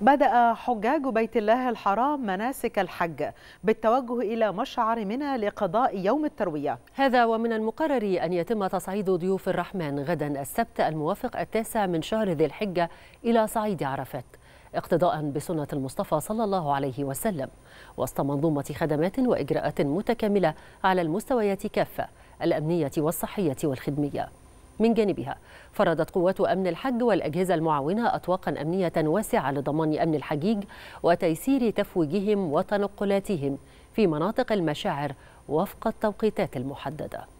بدأ حجاج بيت الله الحرام مناسك الحج بالتوجه إلى مشعر منى لقضاء يوم التروية هذا ومن المقرر أن يتم تصعيد ضيوف الرحمن غدا السبت الموافق التاسع من شهر ذي الحجة إلى صعيد عرفات اقتداء بسنة المصطفى صلى الله عليه وسلم وسط منظومة خدمات وإجراءات متكاملة على المستويات كافة الأمنية والصحية والخدمية من جانبها فرضت قوات أمن الحج والأجهزة المعاونة أطواقا أمنية واسعة لضمان أمن الحجيج وتيسير تفويجهم وتنقلاتهم في مناطق المشاعر وفق التوقيتات المحدده